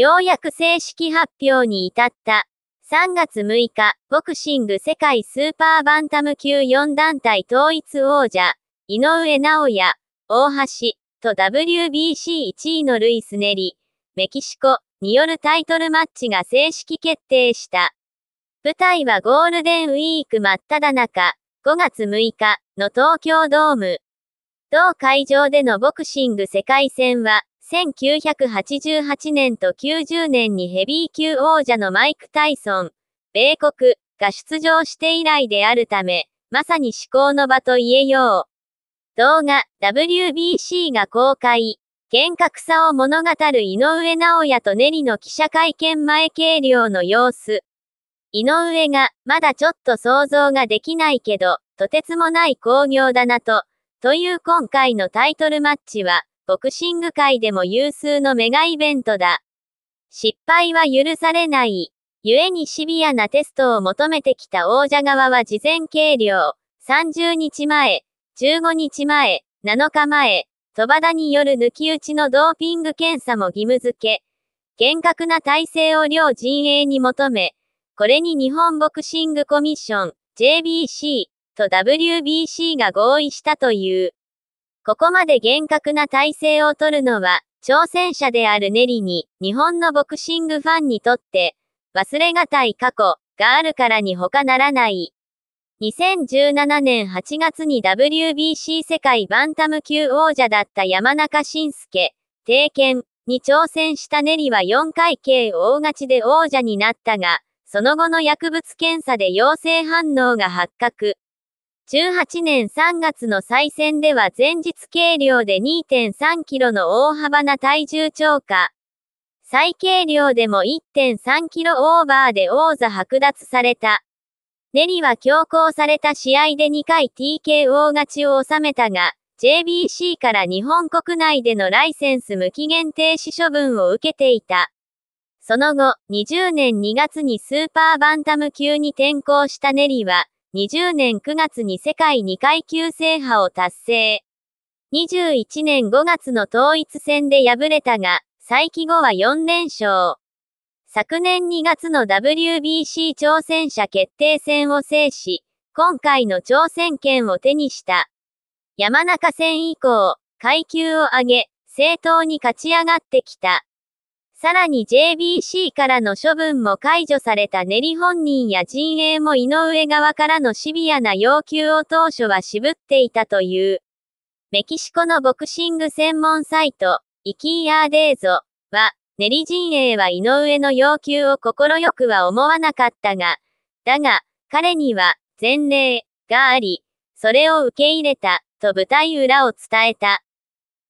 ようやく正式発表に至った。3月6日、ボクシング世界スーパーバンタム級4団体統一王者、井上尚弥、大橋、と WBC1 位のルイスネリ、メキシコ、によるタイトルマッチが正式決定した。舞台はゴールデンウィーク真っ只中、5月6日の東京ドーム。同会場でのボクシング世界戦は、1988年と90年にヘビー級王者のマイク・タイソン、米国が出場して以来であるため、まさに思考の場と言えよう。動画、WBC が公開。厳格さを物語る井上直也とネリの記者会見前計量の様子。井上が、まだちょっと想像ができないけど、とてつもない興行だなと、という今回のタイトルマッチは、ボクシング界でも有数のメガイベントだ。失敗は許されない。故にシビアなテストを求めてきた王者側は事前計量、30日前、15日前、7日前、戸場田による抜き打ちのドーピング検査も義務付け、厳格な体制を両陣営に求め、これに日本ボクシングコミッション、JBC と WBC が合意したという。ここまで厳格な体制を取るのは、挑戦者であるネリに、日本のボクシングファンにとって、忘れがたい過去があるからに他ならない。2017年8月に WBC 世界バンタム級王者だった山中晋介、定見に挑戦したネリは4回 K 大勝ちで王者になったが、その後の薬物検査で陽性反応が発覚。2018年3月の再選では前日計量で2.3キロの大幅な体重超過。最計量でも1.3キロオーバーで王座剥奪された。ネリは強行された試合で2回 TKO 勝ちを収めたが、JBC から日本国内でのライセンス無期限停止処分を受けていた。その後、20年2月にスーパーバンタム級に転向したネリは、20年9月に世界2階級制覇を達成。21年5月の統一戦で敗れたが、再起後は4連勝。昨年2月の WBC 挑戦者決定戦を制し、今回の挑戦権を手にした。山中戦以降、階級を上げ、正当に勝ち上がってきた。さらに JBC からの処分も解除された練り本人や陣営も井上側からのシビアな要求を当初は渋っていたという。メキシコのボクシング専門サイト、イキーアーデーゾは、練り陣営は井上の要求を快くは思わなかったが、だが、彼には前例があり、それを受け入れたと舞台裏を伝えた。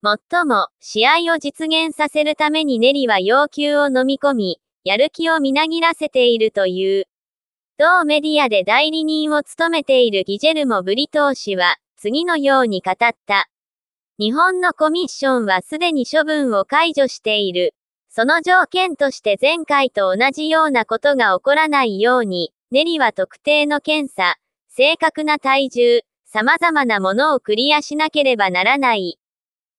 もっとも、試合を実現させるためにネリは要求を飲み込み、やる気をみなぎらせているという。同メディアで代理人を務めているギジェルモ・ブリトー氏は、次のように語った。日本のコミッションはすでに処分を解除している。その条件として前回と同じようなことが起こらないように、ネリは特定の検査、正確な体重、様々なものをクリアしなければならない。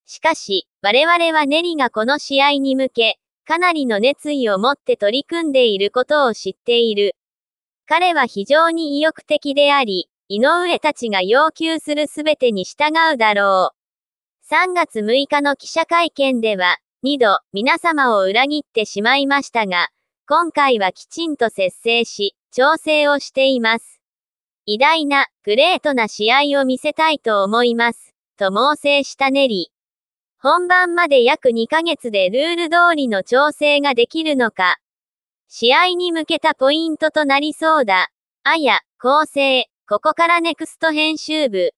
しかし、我々はネリがこの試合に向け、かなりの熱意を持って取り組んでいることを知っている。彼は非常に意欲的であり、井上たちが要求するすべてに従うだろう。3月6日の記者会見では、2度、皆様を裏切ってしまいましたが、今回はきちんと節制し、調整をしています。偉大な、グレートな試合を見せたいと思います、と猛省したネリ。本番まで約2ヶ月でルール通りの調整ができるのか。試合に向けたポイントとなりそうだ。あや、構成、ここからネクスト編集部。